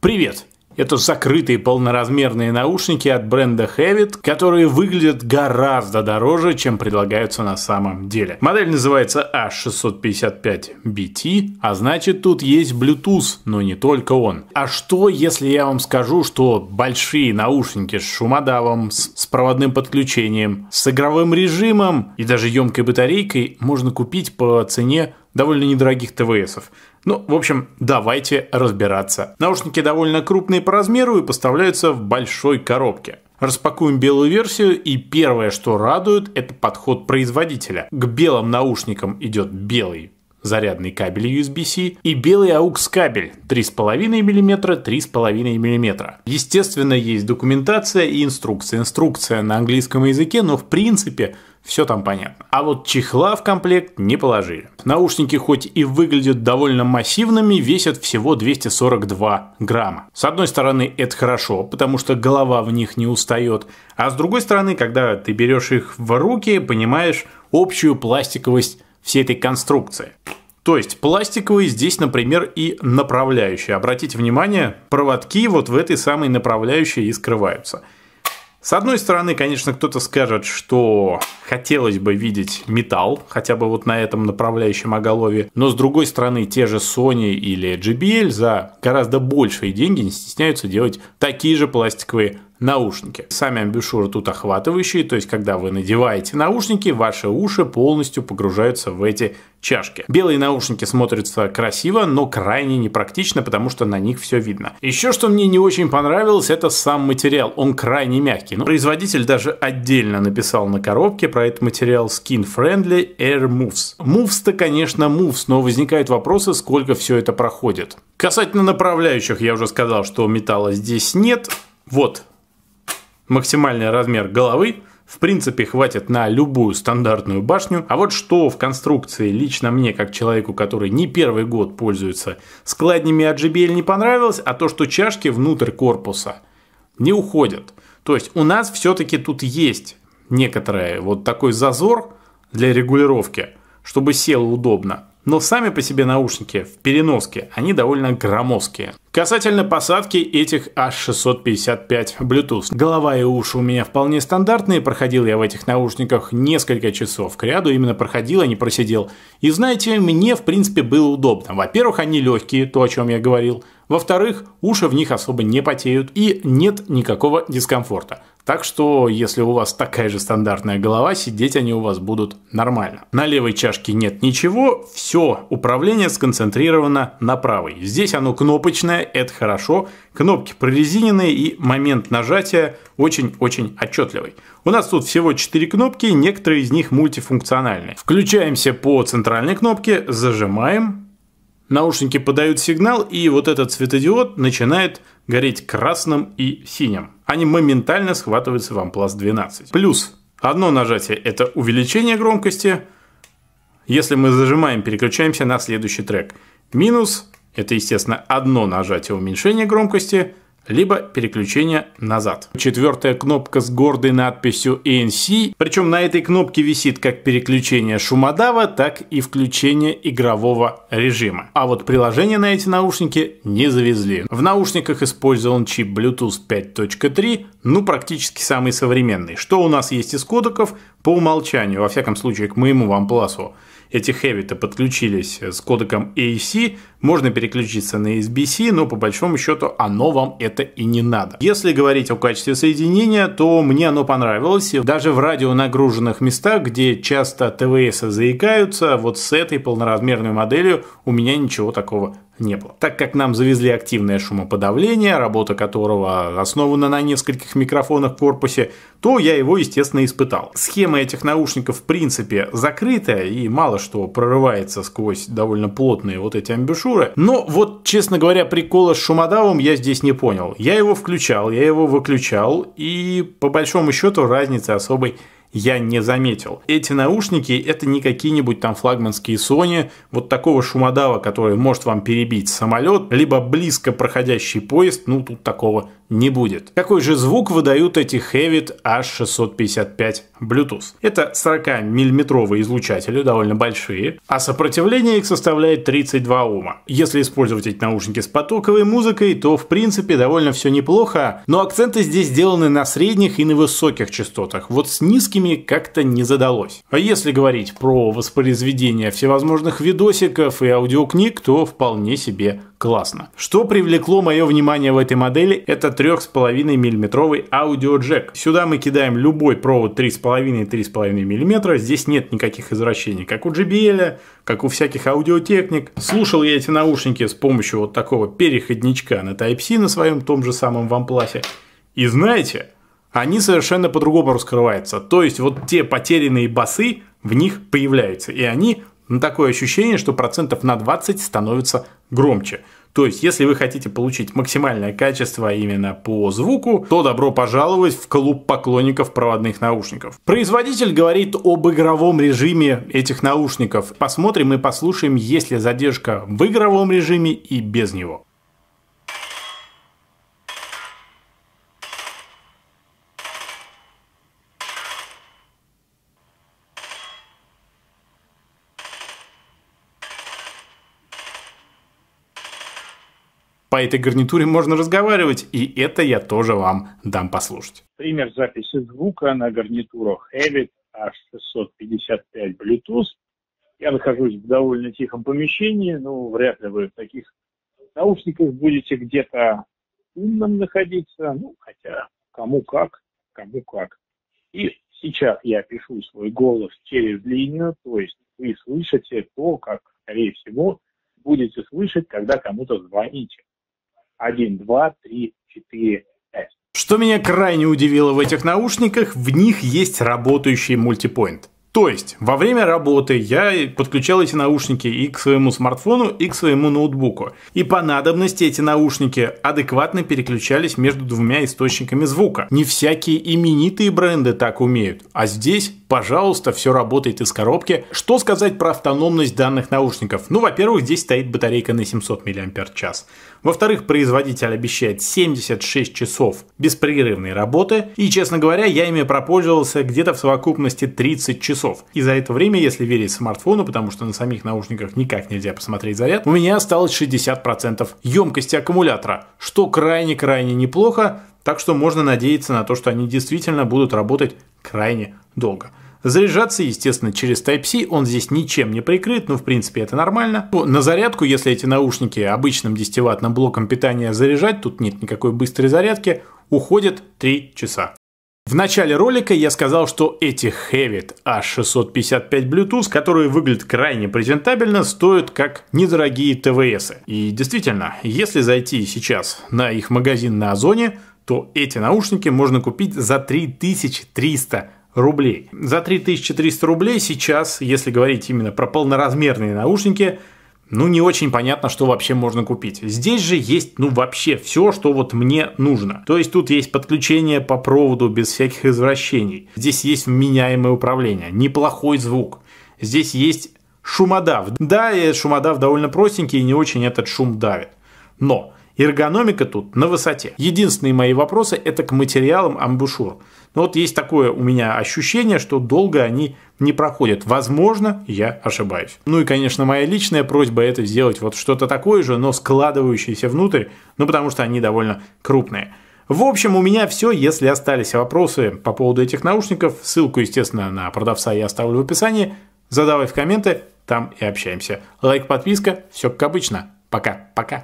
Привет! Это закрытые полноразмерные наушники от бренда Havit, которые выглядят гораздо дороже, чем предлагаются на самом деле. Модель называется H655BT, а, а значит тут есть Bluetooth, но не только он. А что, если я вам скажу, что большие наушники с шумодавом, с проводным подключением, с игровым режимом и даже емкой батарейкой можно купить по цене довольно недорогих ТВСов. Ну, в общем, давайте разбираться. Наушники довольно крупные по размеру и поставляются в большой коробке. Распакуем белую версию, и первое, что радует, это подход производителя. К белым наушникам идет белый зарядный кабель USB-C и белый AUX кабель 3,5 мм, 3,5 мм. Естественно, есть документация и инструкция. Инструкция на английском языке, но в принципе все там понятно. А вот чехла в комплект не положили. Наушники хоть и выглядят довольно массивными, весят всего 242 грамма. С одной стороны, это хорошо, потому что голова в них не устает. А с другой стороны, когда ты берешь их в руки, понимаешь общую пластиковость всей этой конструкции. То есть пластиковые здесь, например, и направляющие. Обратите внимание, проводки вот в этой самой направляющей и скрываются – с одной стороны, конечно, кто-то скажет, что хотелось бы видеть металл, хотя бы вот на этом направляющем оголовье, но с другой стороны, те же Sony или JBL за гораздо большие деньги не стесняются делать такие же пластиковые наушники. Сами амбушюры тут охватывающие, то есть когда вы надеваете наушники, ваши уши полностью погружаются в эти чашки. Белые наушники смотрятся красиво, но крайне непрактично, потому что на них все видно. Еще что мне не очень понравилось, это сам материал. Он крайне мягкий. Но ну, производитель даже отдельно написал на коробке про этот материал Skin Friendly Air Moves. Moves-то, конечно, Moves, но возникают вопросы, сколько все это проходит. Касательно направляющих, я уже сказал, что металла здесь нет. Вот, Максимальный размер головы в принципе хватит на любую стандартную башню, а вот что в конструкции лично мне, как человеку, который не первый год пользуется складнями от JBL не понравилось, а то, что чашки внутрь корпуса не уходят. То есть у нас все-таки тут есть некоторый вот такой зазор для регулировки, чтобы село удобно. Но сами по себе наушники в переноске, они довольно громоздкие. Касательно посадки этих H655 Bluetooth. Голова и уши у меня вполне стандартные, проходил я в этих наушниках несколько часов к ряду, именно проходил, а не просидел. И знаете, мне в принципе было удобно. Во-первых, они легкие, то о чем я говорил. Во-вторых, уши в них особо не потеют и нет никакого дискомфорта. Так что, если у вас такая же стандартная голова, сидеть они у вас будут нормально. На левой чашке нет ничего, все управление сконцентрировано на правой. Здесь оно кнопочное, это хорошо. Кнопки прорезиненные и момент нажатия очень-очень отчетливый. У нас тут всего 4 кнопки, некоторые из них мультифункциональные. Включаемся по центральной кнопке, зажимаем, наушники подают сигнал, и вот этот светодиод начинает гореть красным и синим. Они моментально схватываются в Amplas 12. Плюс одно нажатие – это увеличение громкости. Если мы зажимаем, переключаемся на следующий трек. Минус – это, естественно, одно нажатие уменьшения громкости – либо переключение назад. Четвертая кнопка с гордой надписью ANC, причем на этой кнопке висит как переключение шумодава, так и включение игрового режима. А вот приложение на эти наушники не завезли. В наушниках использован чип Bluetooth 5.3, ну практически самый современный. Что у нас есть из кодеков? По умолчанию, во всяком случае к моему вам пласу эти хэви-то подключились э, с кодеком AC, можно переключиться на SBC, но по большому счету оно вам это и не надо. Если говорить о качестве соединения, то мне оно понравилось. Даже в радионагруженных местах, где часто ТВС заикаются, вот с этой полноразмерной моделью у меня ничего такого не было. Так как нам завезли активное шумоподавление, работа которого основана на нескольких микрофонах в корпусе, то я его, естественно, испытал. Схема этих наушников, в принципе, закрытая и мало что прорывается сквозь довольно плотные вот эти амбушюры. Но вот, честно говоря, прикола с шумодавом я здесь не понял. Я его включал, я его выключал, и по большому счету разницы особой я не заметил. Эти наушники это не какие-нибудь там флагманские Sony, вот такого шумодава, который может вам перебить самолет, либо близко проходящий поезд, ну тут такого не будет. Какой же звук выдают эти Hevit H655 Bluetooth? Это 40-миллиметровые излучатели, довольно большие, а сопротивление их составляет 32 Ома. Если использовать эти наушники с потоковой музыкой, то в принципе довольно все неплохо, но акценты здесь сделаны на средних и на высоких частотах, вот с низкими как-то не задалось. А если говорить про воспроизведение всевозможных видосиков и аудиокниг, то вполне себе классно. Что привлекло мое внимание в этой модели, это 3,5 миллиметровый аудиоджек. Сюда мы кидаем любой провод 3,5-3,5 миллиметра. Здесь нет никаких извращений, как у JBL, как у всяких аудиотехник. Слушал я эти наушники с помощью вот такого переходничка на Type-C на своем том же самом OnePlus. И знаете, они совершенно по-другому раскрываются. То есть вот те потерянные басы в них появляются. И они на такое ощущение, что процентов на 20 становятся громче. То есть, если вы хотите получить максимальное качество именно по звуку, то добро пожаловать в клуб поклонников проводных наушников. Производитель говорит об игровом режиме этих наушников. Посмотрим и послушаем, есть ли задержка в игровом режиме и без него. По этой гарнитуре можно разговаривать, и это я тоже вам дам послушать. Пример записи звука на гарнитурах Evit H655 Bluetooth. Я нахожусь в довольно тихом помещении, ну, вряд ли вы в таких наушниках будете где-то умным находиться, ну, хотя кому как, кому как. И сейчас я пишу свой голос через линию, то есть вы слышите то, как, скорее всего, будете слышать, когда кому-то звоните. 1, 2, 3, 4, 5. Что меня крайне удивило в этих наушниках, в них есть работающий мультипоинт. То есть, во время работы я подключал эти наушники и к своему смартфону, и к своему ноутбуку. И по надобности эти наушники адекватно переключались между двумя источниками звука. Не всякие именитые бренды так умеют. А здесь Пожалуйста, все работает из коробки. Что сказать про автономность данных наушников? Ну, во-первых, здесь стоит батарейка на 700 мАч. Во-вторых, производитель обещает 76 часов беспрерывной работы. И, честно говоря, я ими пропользовался где-то в совокупности 30 часов. И за это время, если верить смартфону, потому что на самих наушниках никак нельзя посмотреть заряд, у меня осталось 60% емкости аккумулятора, что крайне-крайне неплохо, так что можно надеяться на то, что они действительно будут работать крайне долго. Заряжаться, естественно, через Type-C, он здесь ничем не прикрыт, но в принципе это нормально. на зарядку, если эти наушники обычным 10-ваттным блоком питания заряжать, тут нет никакой быстрой зарядки, уходит 3 часа. В начале ролика я сказал, что эти Havit H655 Bluetooth, которые выглядят крайне презентабельно, стоят как недорогие ТВС И действительно, если зайти сейчас на их магазин на Озоне, то эти наушники можно купить за 3300 рублей. За 3300 рублей сейчас, если говорить именно про полноразмерные наушники, ну не очень понятно, что вообще можно купить. Здесь же есть ну вообще все, что вот мне нужно. То есть тут есть подключение по проводу без всяких извращений. Здесь есть вменяемое управление, неплохой звук. Здесь есть шумодав. Да, и шумодав довольно простенький и не очень этот шум давит. Но Эргономика тут на высоте. Единственные мои вопросы – это к материалам амбушюр. Но вот есть такое у меня ощущение, что долго они не проходят. Возможно, я ошибаюсь. Ну и, конечно, моя личная просьба это сделать вот что-то такое же, но складывающееся внутрь, ну потому что они довольно крупные. В общем, у меня все. Если остались вопросы по поводу этих наушников, ссылку, естественно, на продавца я оставлю в описании. Задавай в комменты, там и общаемся. Лайк, подписка, все как обычно. Пока-пока.